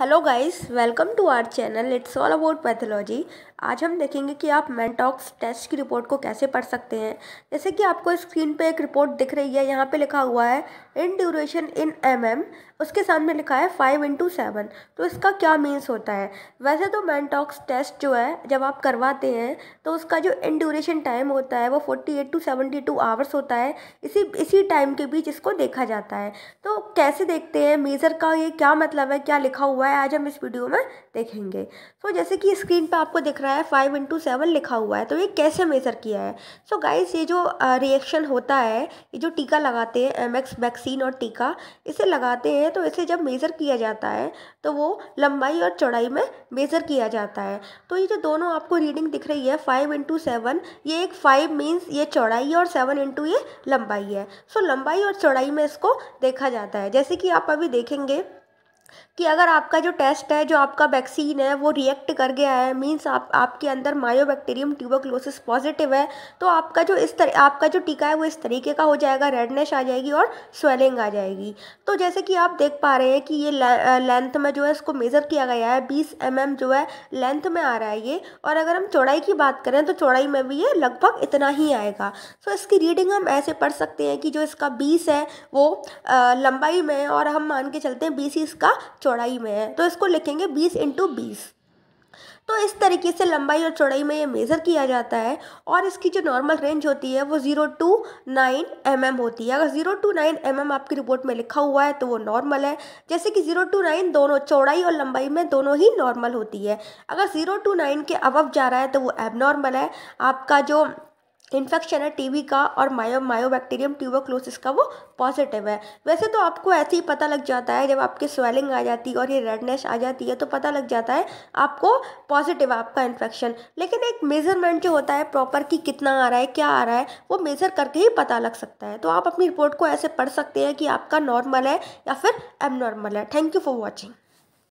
hello guys welcome to our channel it's all about pathology आज हम देखेंगे कि आप मेंटॉक्स टेस्ट की रिपोर्ट को कैसे पढ़ सकते हैं जैसे कि आपको स्क्रीन पे एक रिपोर्ट दिख रही है यहाँ पे लिखा हुआ है इन ड्यूरेशन इन एमएम उसके सामने लिखा है फाइव इंटू सेवन तो इसका क्या मीन्स होता है वैसे तो मैंटॉक्स टेस्ट जो है जब आप करवाते हैं तो उसका जो इन ड्यूरेशन टाइम होता है वो forty eight to seventy two hours होता है इसी इसी टाइम के बीच इसको देखा जाता है तो कैसे देखते हैं मेज़र का ये क्या मतलब है क्या लिखा हुआ है है आज हम इस वीडियो में देखेंगे सो so, जैसे कि स्क्रीन पे आपको दिख रहा है फाइव इंटू सेवन लिखा हुआ है तो ये कैसे मेज़र किया है सो so, गाइस ये जो रिएक्शन होता है ये जो टीका लगाते हैं एम एक्स वैक्सीन और टीका इसे लगाते हैं तो इसे जब मेज़र किया जाता है तो वो लंबाई और चौड़ाई में मेज़र किया जाता है तो ये जो दोनों आपको रीडिंग दिख रही है फाइव इंटू सेवन ये एक फाइव मीन्स ये चौड़ाई है और सेवन इंटू ये लंबाई है सो so, लंबाई और चौड़ाई में इसको देखा जाता है जैसे कि आप अभी देखेंगे कि अगर आपका जो टेस्ट है जो आपका वैक्सीन है वो रिएक्ट कर गया है मीन्स आप आपके अंदर मायोबैक्टीरियम ट्यूबोक्लोसिस पॉजिटिव है तो आपका जो इस तरह आपका जो टीका है वो इस तरीके का हो जाएगा रेडनेस आ जाएगी और स्वेलिंग आ जाएगी तो जैसे कि आप देख पा रहे हैं कि ये लेंथ में जो है इसको मेज़र किया गया है बीस एम mm जो है लेंथ में आ रहा है ये और अगर हम चौड़ाई की बात करें तो चौड़ाई में भी ये लगभग इतना ही आएगा सो तो इसकी रीडिंग हम ऐसे पढ़ सकते हैं कि जो इसका बीस है वो लंबाई में और हम मान के चलते हैं बीस इसका चौड़ाई में है तो इसको लिखेंगे बीस इंटू बीस तो इस तरीके से लंबाई और चौड़ाई में ये मेज़र किया जाता है और इसकी जो नॉर्मल रेंज होती है वो zero to nine M M होती है अगर zero to nine M M आपकी रिपोर्ट में लिखा हुआ है तो वो नॉर्मल है जैसे कि ज़ीरो टू नाइन दोनों चौड़ाई और लंबाई में दोनों ही नॉर्मल होती है अगर ज़ीरो टू नाइन के अबव जा रहा है तो वो एबनॉर्मल है आपका जो इन्फेक्शन है टीवी का और मायो मायोबैक्टीरियम ट्यूबोक्लोसिस का वो पॉजिटिव है वैसे तो आपको ऐसे ही पता लग जाता है जब आपके स्वेलिंग आ जाती है और ये रेडनेस आ जाती है तो पता लग जाता है आपको पॉजिटिव आपका इन्फेक्शन लेकिन एक मेज़रमेंट जो होता है प्रॉपर कि कितना आ रहा है क्या आ रहा है वो मेज़र करके ही पता लग सकता है तो आप अपनी रिपोर्ट को ऐसे पढ़ सकते हैं कि आपका नॉर्मल है या फिर एबनॉर्मल है थैंक यू फॉर वॉचिंग